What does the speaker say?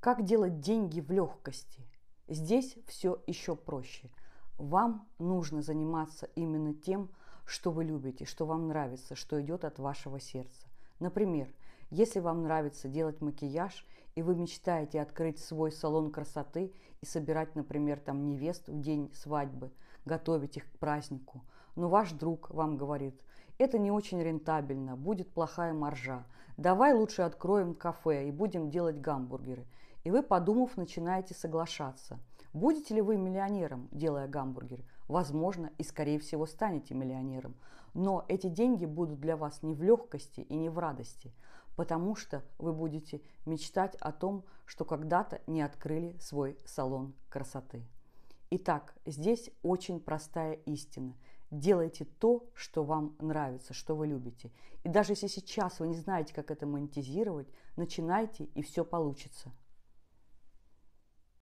Как делать деньги в легкости? Здесь все еще проще. Вам нужно заниматься именно тем, что вы любите, что вам нравится, что идет от вашего сердца. Например, если вам нравится делать макияж, и вы мечтаете открыть свой салон красоты и собирать, например, там невест в день свадьбы, готовить их к празднику, но ваш друг вам говорит, это не очень рентабельно, будет плохая маржа, давай лучше откроем кафе и будем делать гамбургеры. И вы, подумав, начинаете соглашаться. Будете ли вы миллионером, делая гамбургеры? Возможно, и скорее всего станете миллионером. Но эти деньги будут для вас не в легкости и не в радости, потому что вы будете мечтать о том, что когда-то не открыли свой салон красоты. Итак, здесь очень простая истина. Делайте то, что вам нравится, что вы любите. И даже если сейчас вы не знаете, как это монетизировать, начинайте, и все получится.